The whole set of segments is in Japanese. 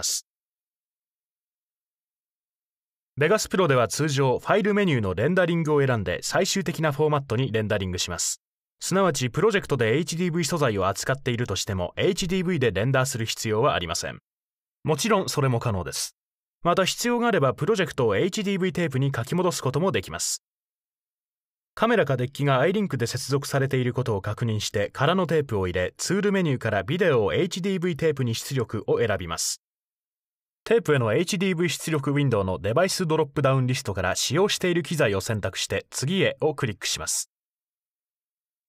ますベガスプロでは通常ファイルメニューのレンダリングを選んで最終的なフォーマットにレンダリングしますすなわちプロジェクトで HDV 素材を扱っているとしても HDV でレンダーする必要はありませんもちろんそれも可能ですまた必要があればプロジェクトを HDV テープに書き戻すこともできますカメラかデッキが iLink で接続されていることを確認して空のテープを入れツールメニューからビデオを HDV テープに出力を選びますテープへの HDV 出力ウィンドウのデバイスドロップダウンリストから使用している機材を選択して次へをクリックします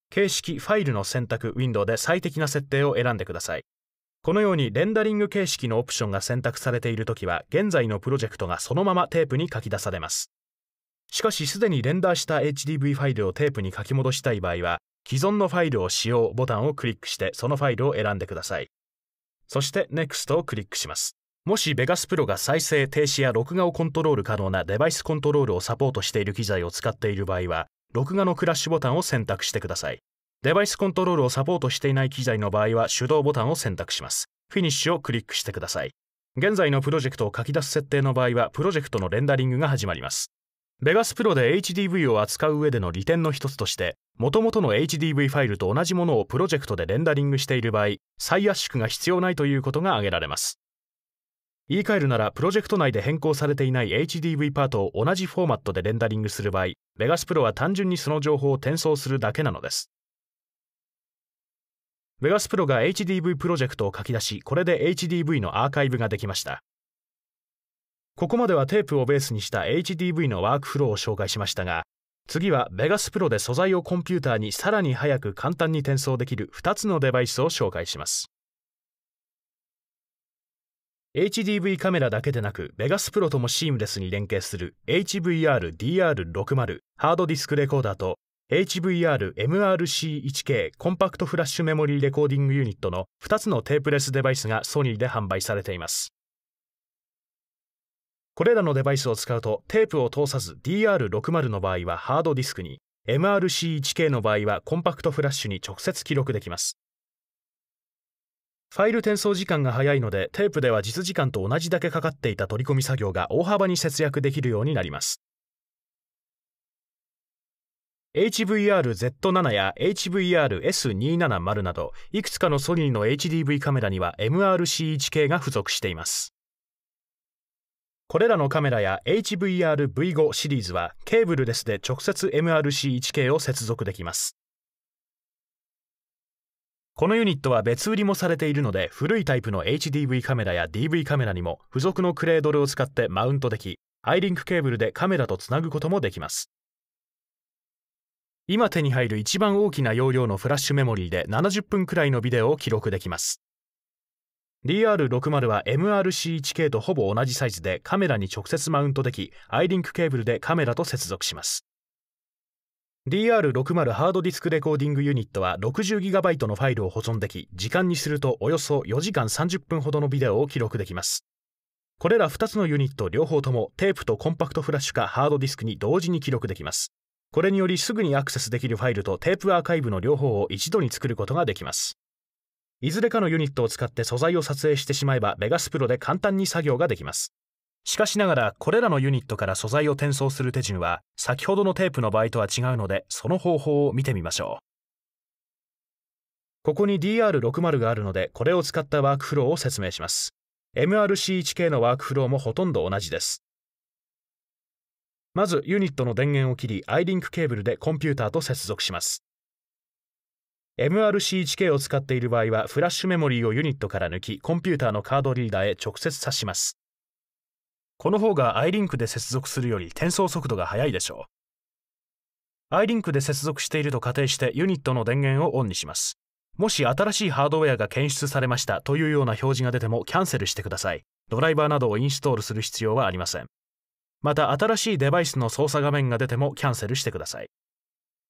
形式ファイルの選択ウィンドウで最適な設定を選んでくださいこのようにレンダリング形式のオプションが選択されているときは現在のプロジェクトがそのままテープに書き出されますしかしすでにレンダーした HDV ファイルをテープに書き戻したい場合は既存のファイルを使用ボタンをクリックしてそのファイルを選んでくださいそして NEXT をクリックしますもし Vegas Pro が再生停止や録画をコントロール可能なデバイスコントロールをサポートしている機材を使っている場合は録画のクラッシュボタンを選択してくださいデバイスコントロールをサポートしていない機材の場合は手動ボタンを選択しますフィニッシュをクリックしてください現在のプロジェクトを書き出す設定の場合はプロジェクトのレンダリングが始まります Vegas Pro で HDV を扱う上での利点の一つとしてもともとの HDV ファイルと同じものをプロジェクトでレンダリングしている場合再圧縮が必要ないということが挙げられます言い換えるならプロジェクト内で変更されていない HDV パートを同じフォーマットでレンダリングする場合 Vegas Pro は単純にその情報を転送するだけなのです Vegas Pro が HDV プロジェクトを書き出しこれで HDV のアーカイブができましたここまではテープをベースにした HDV のワークフローを紹介しましたが次は Vegas Pro で素材をコンピューターにさらに早く簡単に転送できる2つのデバイスを紹介します HDV カメラだけでなく Vegas Pro ともシームレスに連携する HVR-DR60 ハードディスクレコーダーと HVR-MRC1K コンパクトフラッシュメモリーレコーディングユニットの2つのテープレスデバイスがソニーで販売されていますこれらのデバイスを使うとテープを通さず DR60 の場合はハードディスクに MRC1K の場合はコンパクトフラッシュに直接記録できますファイル転送時間が早いのでテープでは実時間と同じだけかかっていた取り込み作業が大幅に節約できるようになります HVR-Z7 や HVR-S270 などいくつかのソニーの HDV カメラには MRC1 系が付属していますこれらのカメラや HVR-V5 シリーズはケーブルレスで直接 MRC1 系を接続できますこのユニットは別売りもされているので古いタイプの HDV カメラや DV カメラにも付属のクレードルを使ってマウントできアイリンクケーブルでカメラとつなぐこともできます今手に入る一番大きな容量のフラッシュメモリーで70分くらいのビデオを記録できます DR60 は MRC1K とほぼ同じサイズでカメラに直接マウントできアイリンクケーブルでカメラと接続します DR60 ハードディスクレコーディングユニットは 60GB のファイルを保存でき、時間にするとおよそ4時間30分ほどのビデオを記録できます。これら2つのユニット両方ともテープとコンパクトフラッシュかハードディスクに同時に記録できます。これによりすぐにアクセスできるファイルとテープアーカイブの両方を一度に作ることができます。いずれかのユニットを使って素材を撮影してしまえば Vegas Pro で簡単に作業ができます。しかしながらこれらのユニットから素材を転送する手順は先ほどのテープの場合とは違うのでその方法を見てみましょうここに DR60 があるのでこれを使ったワークフローを説明します MRC1 k のワークフローもほとんど同じですまずユニットの電源を切り iLink ケーブルでコンピューターと接続します MRC1K を使っている場合はフラッシュメモリーをユニットから抜きコンピューターのカードリーダーへ直接挿しますこの方が i リンクで接続するより転送速度が速いでしょう。i リンクで接続していると仮定してユニットの電源をオンにします。もし新しいハードウェアが検出されましたというような表示が出てもキャンセルしてください。ドライバーなどをインストールする必要はありません。また新しいデバイスの操作画面が出てもキャンセルしてください。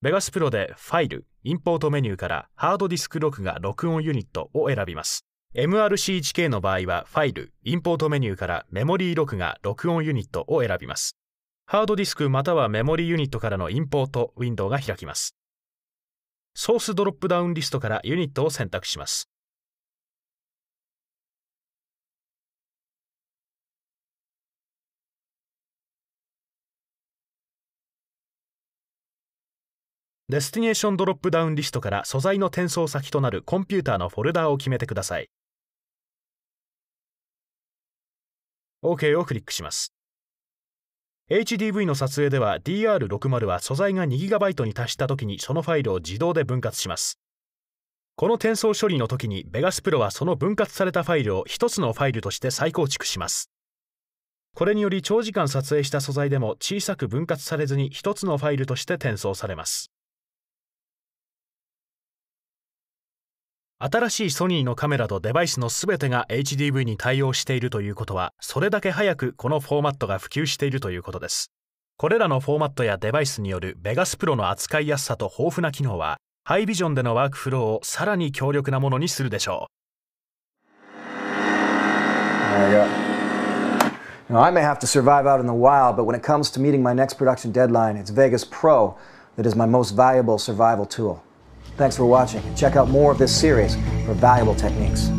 ベガスプロでファイル、インポートメニューからハードディスク録画録音ユニットを選びます。m r c h k の場合はファイル、インポートメニューからメモリー録画、録音ユニットを選びます。ハードディスクまたはメモリーユニットからのインポートウィンドウが開きます。ソースドロップダウンリストからユニットを選択します。デスティネーションドロップダウンリストから素材の転送先となるコンピューターのフォルダを決めてください。OK をクリックします HDV の撮影では DR60 は素材が 2GB に達した時にそのファイルを自動で分割しますこの転送処理の時に Vegas Pro はその分割されたファイルを1つのファイルとして再構築しますこれにより長時間撮影した素材でも小さく分割されずに1つのファイルとして転送されます新しいソニーのカメラとデバイスの全てが HDV に対応しているということは、それだけ早くこのフォーマットが普及しているということです。これらのフォーマットやデバイスによる Vegas Pro の扱いやすさと豊富な機能は、ハイビジョンでのワークフローをさらに強力なものにするでしょう。Now, I may have to survive out in the wild, but when it comes to meeting my next production deadline, it's Vegas Pro that is my most valuable survival tool. Thanks for watching check out more of this series for valuable techniques.